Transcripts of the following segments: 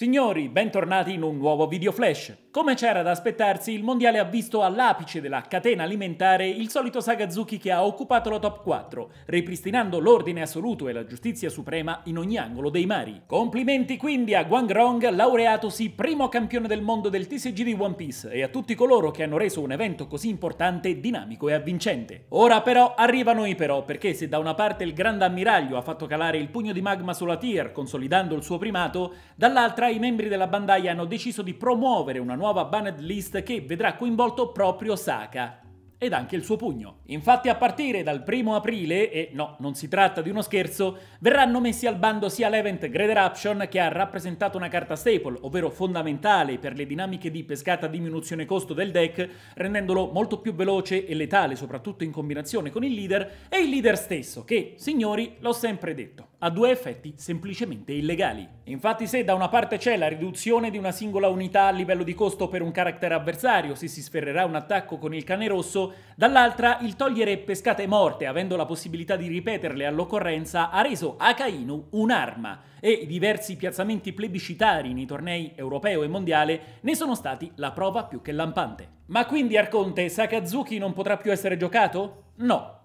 Signori, bentornati in un nuovo video flash. Come c'era da aspettarsi, il mondiale ha visto all'apice della catena alimentare il solito Sagazuki che ha occupato la top 4, ripristinando l'ordine assoluto e la giustizia suprema in ogni angolo dei mari. Complimenti quindi a Guangrong, laureatosi primo campione del mondo del TCG di One Piece, e a tutti coloro che hanno reso un evento così importante dinamico e avvincente. Ora però arrivano i però, perché se da una parte il grande ammiraglio ha fatto calare il pugno di magma sulla tier, consolidando il suo primato, dall'altra i membri della Bandai hanno deciso di promuovere una nuova nuova banned list che vedrà coinvolto proprio Saka ed anche il suo pugno. Infatti a partire dal primo aprile, e no, non si tratta di uno scherzo, verranno messi al bando sia l'event Greater Option che ha rappresentato una carta staple, ovvero fondamentale per le dinamiche di pescata a diminuzione costo del deck, rendendolo molto più veloce e letale, soprattutto in combinazione con il leader, e il leader stesso, che, signori, l'ho sempre detto, ha due effetti semplicemente illegali. Infatti se da una parte c'è la riduzione di una singola unità a livello di costo per un carattere avversario se si sferrerà un attacco con il cane rosso, dall'altra il togliere pescate morte avendo la possibilità di ripeterle all'occorrenza ha reso Akainu un'arma e i diversi piazzamenti plebiscitari nei tornei europeo e mondiale ne sono stati la prova più che lampante. Ma quindi Arconte Sakazuki non potrà più essere giocato? No.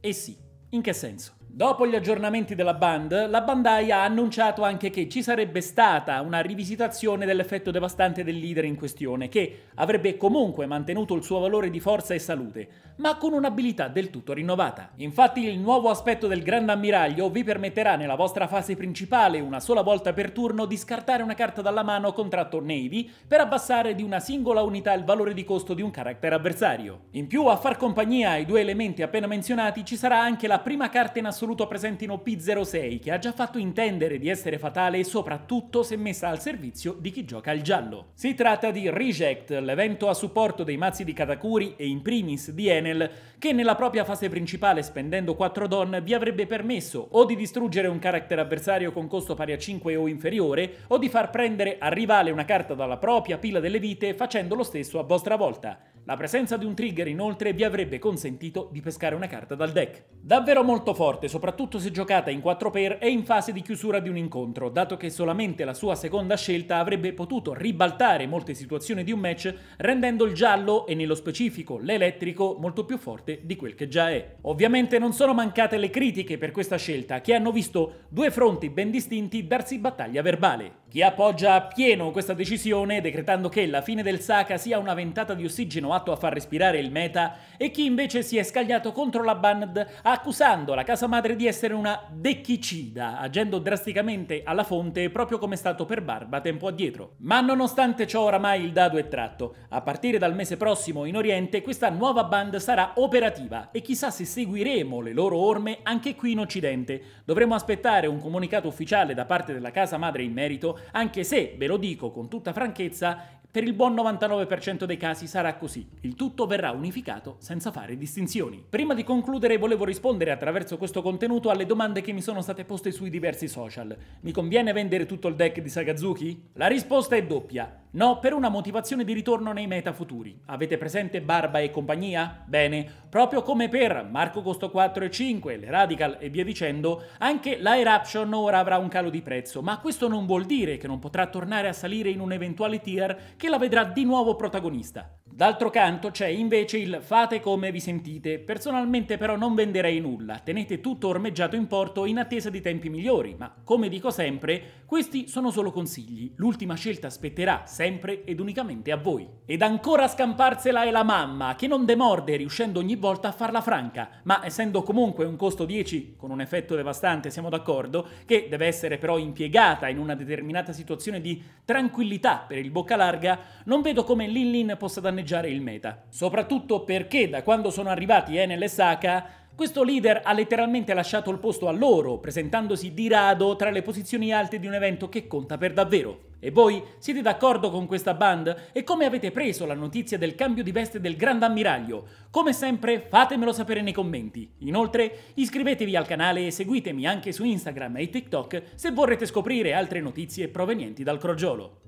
E sì. In che senso? Dopo gli aggiornamenti della band, la Bandai ha annunciato anche che ci sarebbe stata una rivisitazione dell'effetto devastante del leader in questione, che avrebbe comunque mantenuto il suo valore di forza e salute, ma con un'abilità del tutto rinnovata. Infatti il nuovo aspetto del Grande Ammiraglio vi permetterà nella vostra fase principale, una sola volta per turno, di scartare una carta dalla mano contratto Navy per abbassare di una singola unità il valore di costo di un carattere avversario. In più, a far compagnia ai due elementi appena menzionati, ci sarà anche la prima carta in assoluto assoluto presentino P06, che ha già fatto intendere di essere fatale soprattutto se messa al servizio di chi gioca al giallo. Si tratta di Reject, l'evento a supporto dei mazzi di Katakuri e in primis di Enel, che nella propria fase principale spendendo 4 don vi avrebbe permesso o di distruggere un character avversario con costo pari a 5 o inferiore, o di far prendere al rivale una carta dalla propria pila delle vite facendo lo stesso a vostra volta. La presenza di un trigger inoltre vi avrebbe consentito di pescare una carta dal deck. Davvero molto forte, soprattutto se giocata in 4 pair e in fase di chiusura di un incontro, dato che solamente la sua seconda scelta avrebbe potuto ribaltare molte situazioni di un match, rendendo il giallo e nello specifico l'elettrico molto più forte di quel che già è. Ovviamente non sono mancate le critiche per questa scelta, che hanno visto due fronti ben distinti darsi battaglia verbale. Chi appoggia appieno questa decisione, decretando che la fine del Saka sia una ventata di ossigeno atto a far respirare il meta, e chi invece si è scagliato contro la Band accusando la casa madre di essere una decchicida, agendo drasticamente alla fonte proprio come è stato per Barba tempo addietro. Ma nonostante ciò oramai il dado è tratto. A partire dal mese prossimo in Oriente questa nuova Band sarà operativa e chissà se seguiremo le loro orme anche qui in Occidente. Dovremo aspettare un comunicato ufficiale da parte della casa madre in merito anche se, ve lo dico con tutta franchezza, per il buon 99% dei casi sarà così. Il tutto verrà unificato senza fare distinzioni. Prima di concludere volevo rispondere attraverso questo contenuto alle domande che mi sono state poste sui diversi social. Mi conviene vendere tutto il deck di Sagazuki? La risposta è doppia. No, per una motivazione di ritorno nei meta futuri. Avete presente Barba e compagnia? Bene, proprio come per Marco Costo 4 e 5, le Radical e via dicendo, anche la Eruption ora avrà un calo di prezzo, ma questo non vuol dire che non potrà tornare a salire in un eventuale tier che la vedrà di nuovo protagonista. D'altro canto c'è invece il fate come vi sentite, personalmente però non venderei nulla, tenete tutto ormeggiato in porto in attesa di tempi migliori, ma come dico sempre, questi sono solo consigli, l'ultima scelta spetterà sempre ed unicamente a voi. Ed ancora a scamparsela è la mamma, che non demorde riuscendo ogni volta a farla franca, ma essendo comunque un costo 10, con un effetto devastante siamo d'accordo, che deve essere però impiegata in una determinata situazione di tranquillità per il bocca larga, non vedo come Lin Lin possa danneggiare padroneggiare il meta. Soprattutto perché da quando sono arrivati Enel e Saka, questo leader ha letteralmente lasciato il posto a loro, presentandosi di rado tra le posizioni alte di un evento che conta per davvero. E voi siete d'accordo con questa band? E come avete preso la notizia del cambio di veste del grande ammiraglio? Come sempre fatemelo sapere nei commenti. Inoltre iscrivetevi al canale e seguitemi anche su Instagram e TikTok se vorrete scoprire altre notizie provenienti dal crogiolo.